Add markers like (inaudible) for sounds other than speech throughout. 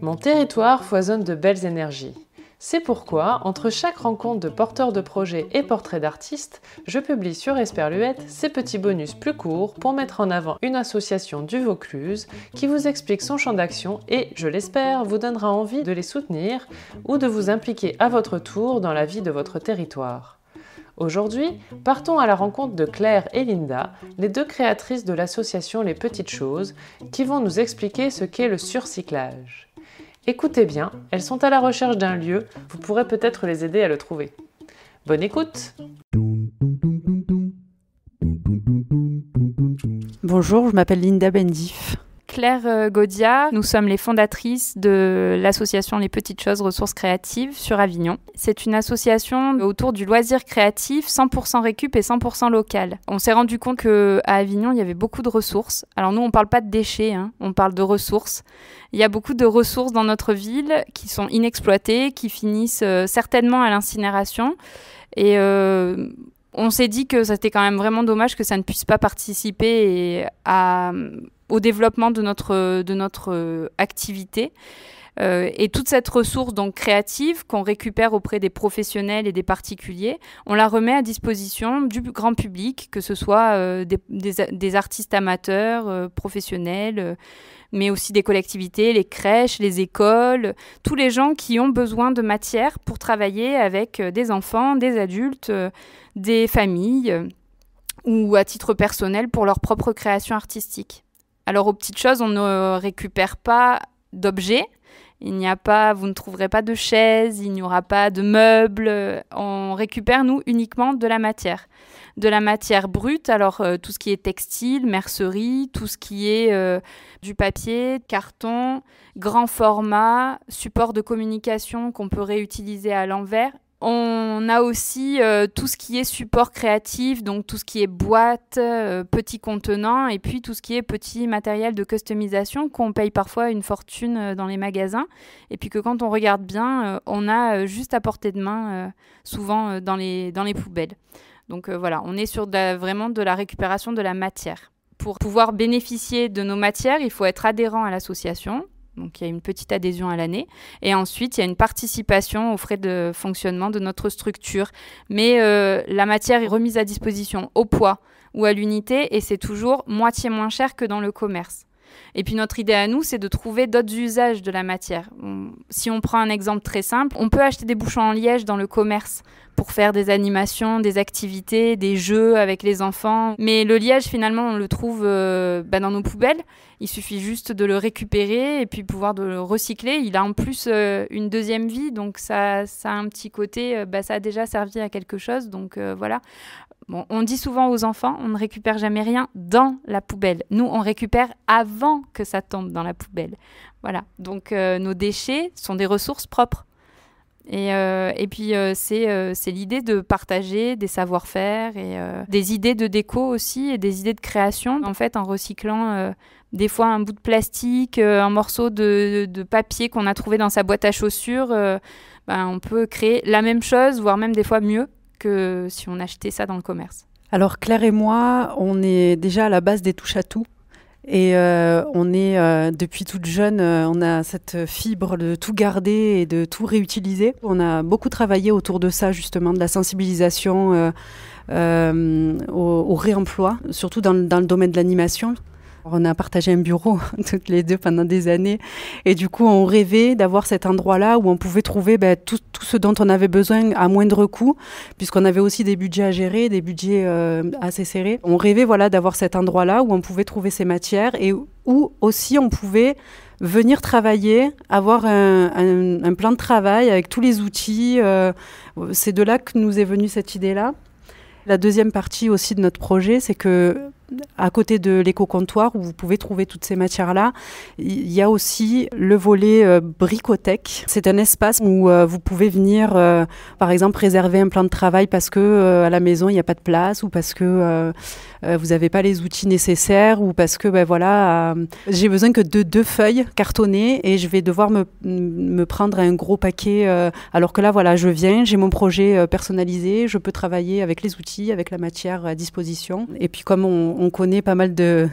Mon territoire foisonne de belles énergies. C'est pourquoi, entre chaque rencontre de porteurs de projets et portraits d'artistes, je publie sur Esperluette ces petits bonus plus courts pour mettre en avant une association du Vaucluse qui vous explique son champ d'action et, je l'espère, vous donnera envie de les soutenir ou de vous impliquer à votre tour dans la vie de votre territoire. Aujourd'hui, partons à la rencontre de Claire et Linda, les deux créatrices de l'association Les Petites Choses, qui vont nous expliquer ce qu'est le surcyclage. Écoutez bien, elles sont à la recherche d'un lieu, vous pourrez peut-être les aider à le trouver. Bonne écoute Bonjour, je m'appelle Linda Bendif. Claire euh, Godia. Nous sommes les fondatrices de l'association Les Petites Choses Ressources Créatives sur Avignon. C'est une association autour du loisir créatif 100% récup et 100% local. On s'est rendu compte à Avignon, il y avait beaucoup de ressources. Alors nous, on ne parle pas de déchets, hein. on parle de ressources. Il y a beaucoup de ressources dans notre ville qui sont inexploitées, qui finissent euh, certainement à l'incinération. Et euh, on s'est dit que c'était quand même vraiment dommage que ça ne puisse pas participer à au développement de notre, de notre euh, activité. Euh, et toute cette ressource donc créative qu'on récupère auprès des professionnels et des particuliers, on la remet à disposition du grand public, que ce soit euh, des, artistes amateurs, professionnels, mais aussi des collectivités, les crèches, les écoles, tous les gens qui ont besoin de matière pour travailler avec des enfants, des adultes, des familles ou à titre personnel pour leur propre création artistique. Alors aux petites choses, on ne récupère pas d'objets. Il n'y a pas, vous ne trouverez pas de chaises, il n'y aura pas de meubles. On récupère nous uniquement de la matière, de la matière brute. Alors euh, tout ce qui est textile, mercerie, tout ce qui est euh, du papier, carton, grand format, support de communication qu'on peut réutiliser à l'envers, on a aussi euh, tout ce qui est support créatif, donc tout ce qui est boîte, euh, petits contenants, et puis tout ce qui est petit matériel de customisation qu'on paye parfois une fortune euh, dans les magasins, et puis que quand on regarde bien, on a juste à portée de main, souvent dans, les, poubelles. Donc voilà, on est sur vraiment de la récupération de la matière. Pour pouvoir bénéficier de nos matières, il faut être adhérent à l'association, donc il y a une petite adhésion à l'année. Et ensuite, il y a une participation aux frais de fonctionnement de notre structure. Mais euh, la matière est remise à disposition au poids ou à l'unité et c'est toujours moitié moins cher que dans le commerce. Et puis notre idée à nous, c'est de trouver d'autres usages de la matière. si on prend un exemple très simple, on peut acheter des bouchons en liège dans le commerce pour faire des animations, des activités, des jeux avec les enfants. Mais le liège, finalement, on le trouve euh, bah, dans nos poubelles. Il suffit juste de le récupérer et puis pouvoir le recycler. Il a en plus euh, une deuxième vie, donc ça, ça a un petit côté, euh, bah, ça a déjà servi à quelque chose. Donc voilà. Bon, on dit souvent aux enfants, on ne récupère jamais rien dans la poubelle. Nous, on récupère avant que ça tombe dans la poubelle. Voilà. Donc, nos déchets sont des ressources propres. Euh, et, puis, euh, euh, c'est l'idée de partager des savoir-faire et des idées de déco aussi et des idées de création. En fait, en recyclant des fois un bout de plastique, un morceau de, papier qu'on a trouvé dans sa boîte à chaussures, ben, on peut créer la même chose, voire même des fois mieux que si on achetait ça dans le commerce. Alors Claire et moi, on est déjà à la base des touches à tout. Et euh, on est euh, depuis toute jeune, euh, on a cette fibre de tout garder et de tout réutiliser. On a beaucoup travaillé autour de ça justement, de la sensibilisation. Au, réemploi, surtout dans le domaine de l'animation on a partagé un bureau (laughs) toutes les deux pendant des années. Et du coup, on rêvait d'avoir cet endroit-là où on pouvait trouver ben, tout, ce dont on avait besoin à moindre coût, puisqu'on avait aussi des budgets à gérer, des budgets euh, assez serrés. On rêvait voilà, d'avoir cet endroit-là où on pouvait trouver ces matières et où aussi on pouvait venir travailler, avoir un, plan de travail avec tous les outils. Euh, c'est de là que nous est venue cette idée-là. La deuxième partie aussi de notre projet, c'est que à côté de l'éco-comptoir où vous pouvez trouver toutes ces matières-là, il y a aussi le volet euh, bricothèque. C'est un espace où euh, vous pouvez venir, euh, par exemple, réserver un plan de travail parce que euh, à la maison il n'y a pas de place ou parce que vous n'avez pas les outils nécessaires ou parce que ben voilà, j'ai besoin que de deux feuilles cartonnées et je vais devoir me prendre un gros paquet. alors que là voilà, je viens, j'ai mon projet personnalisé, je peux travailler avec les outils, avec la matière à disposition. Et puis comme on, on connaît pas mal (laughs) de,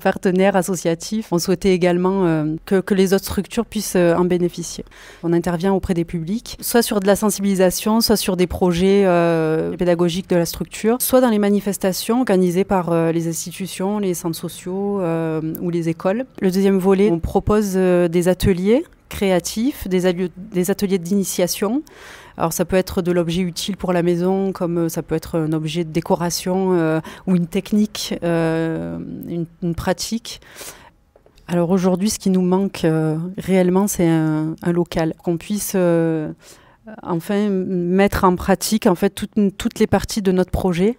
partenaires associatifs. On souhaitait également euh, que, les autres structures puissent euh, en bénéficier. On intervient auprès des publics, soit sur de la sensibilisation, soit sur des projets euh, pédagogiques de la structure, soit dans les manifestations organisées par les institutions, les centres sociaux ou les écoles. Le deuxième volet, on propose des ateliers créatifs, des, ateliers d'initiation. Alors ça peut être de l'objet utile pour la maison, comme euh, ça peut être un objet de décoration euh, ou une technique, euh, une, pratique. Alors aujourd'hui, ce qui nous manque réellement, c'est un, local qu'on puisse enfin mettre en pratique en fait toutes les parties de notre projet.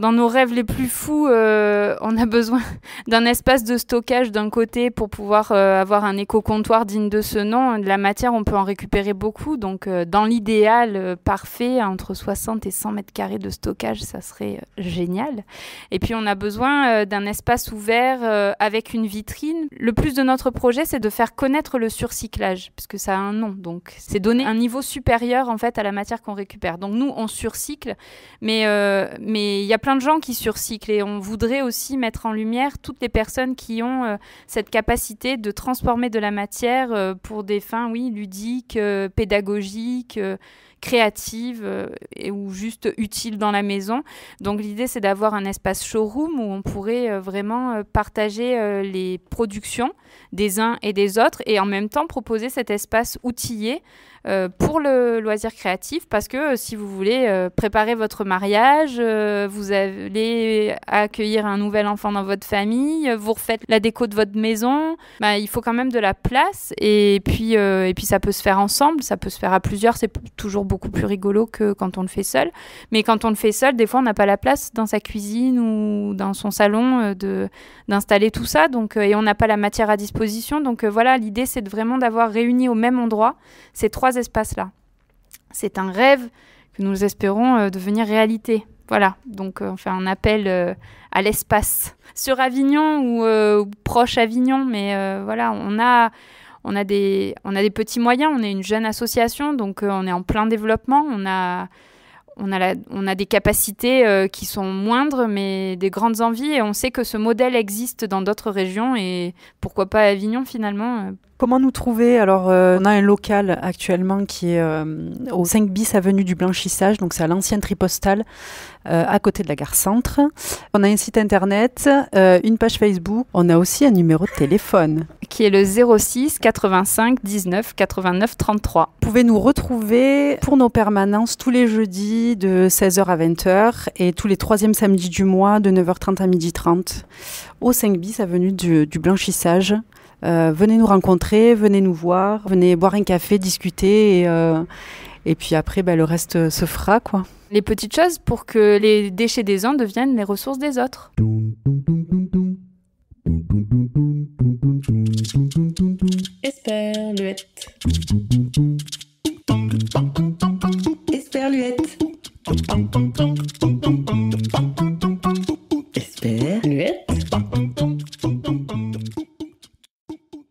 Dans nos rêves les plus fous, euh, on a besoin (laughs) d'un espace de stockage d'un côté pour pouvoir euh, avoir un éco-comptoir digne de ce nom. De la matière, on peut en récupérer beaucoup. Donc, euh, dans l'idéal parfait, entre 60 et 100 mètres carrés de stockage, ça serait génial. Et puis, on a besoin d'un espace ouvert avec une vitrine. Le plus de notre projet, c'est de faire connaître le surcyclage, puisque ça a un nom. Donc, c'est donner un niveau supérieur en fait à la matière qu'on récupère. Donc, nous, on surcycle, mais mais il y a plein de gens qui surcyclent et on voudrait aussi mettre en lumière toutes les personnes qui ont euh, cette capacité de transformer de la matière euh, pour des fins, oui, ludiques, euh, pédagogiques, créatives ou juste utiles dans la maison. Donc l'idée, c'est d'avoir un espace showroom où on pourrait vraiment partager les productions des uns et des autres et en même temps proposer cet espace outillé euh, pour le loisir créatif parce que euh, si vous voulez euh, préparer votre mariage, vous allez accueillir un nouvel enfant dans votre famille, vous refaites la déco de votre maison, bah, il faut quand même de la place et puis, et puis ça peut se faire ensemble, ça peut se faire à plusieurs, c'est toujours beaucoup plus rigolo que quand on le fait seul. Mais quand on le fait seul, des fois on n'a pas la place dans sa cuisine ou dans son salon de d'installer tout ça donc et on n'a pas la matière à disposition donc voilà l'idée c'est vraiment d'avoir réuni au même endroit ces trois espaces-là. C'est un rêve que nous espérons euh, devenir réalité. Voilà, donc euh, on fait un appel euh, à l'espace. Sur Avignon ou proche Avignon, mais voilà, on a, on a des, on a des petits moyens, on est une jeune association, donc on est en plein développement, on a, on a, la, on a des capacités qui sont moindres, mais des grandes envies, et on sait que ce modèle existe dans d'autres régions, et pourquoi pas Avignon finalement Comment nous trouver Alors, euh, on a un local actuellement qui est euh, au 5 bis avenue du Blanchissage, donc c'est à l'ancienne Tripostale, euh, à côté de la gare Centre. On a un site internet, une page Facebook, on a aussi un numéro de téléphone. Qui est le 06 85 19 89 33. Vous pouvez nous retrouver pour nos permanences tous les jeudis de 16h à 20h et tous les troisièmes samedis du mois de 9h30 à 12h30 au 5 bis avenue du Blanchissage. Euh, venez nous rencontrer, venez nous voir, venez boire un café, discuter et, euh, puis après ben, le reste se fera quoi. Les petites choses pour que les déchets des uns deviennent les ressources des autres.